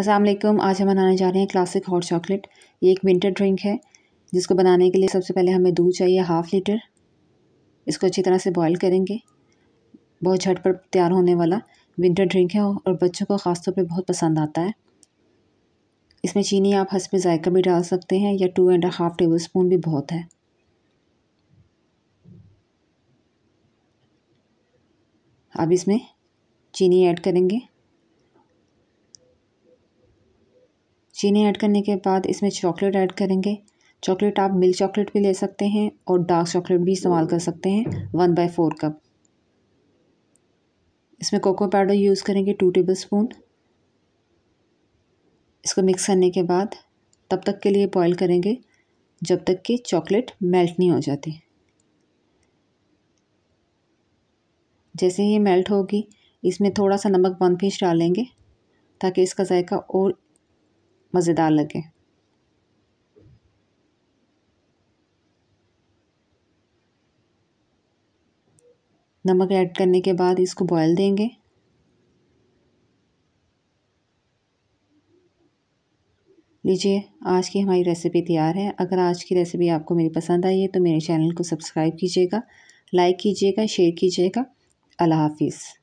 असलम आज हम बनाने जा रहे हैं क्लासिक हॉट चॉकलेट ये एक विंटर ड्रिंक है जिसको बनाने के लिए सबसे पहले हमें दूध चाहिए हाफ़ लीटर इसको अच्छी तरह से बॉईल करेंगे बहुत झट पर तैयार होने वाला विंटर ड्रिंक है और बच्चों को ख़ास तौर पे बहुत पसंद आता है इसमें चीनी आप हंस में जायका भी डाल सकते हैं या two and half tablespoon भी बहुत है अब इसमें चीनी ऐड करेंगे चीनी ऐड करने के बाद इसमें चॉकलेट ऐड करेंगे चॉकलेट आप मिल्क चॉकलेट भी ले सकते हैं और डार्क चॉकलेट भी इस्तेमाल कर सकते हैं वन बाई फोर कप इसमें कोको पाउडर यूज़ करेंगे टू टेबल स्पून इसको मिक्स करने के बाद तब तक के लिए बॉयल करेंगे जब तक कि चॉकलेट मेल्ट नहीं हो जाती जैसे ये मेल्ट होगी इसमें थोड़ा सा नमक वन पीस डालेंगे ताकि इसका जायका और मज़ेदार लगे नमक ऐड करने के बाद इसको बॉयल देंगे लीजिए आज की हमारी रेसिपी तैयार है अगर आज की रेसिपी आपको मेरी पसंद आई है तो मेरे चैनल को सब्सक्राइब कीजिएगा लाइक कीजिएगा शेयर कीजिएगा अल्लाह हाफिज़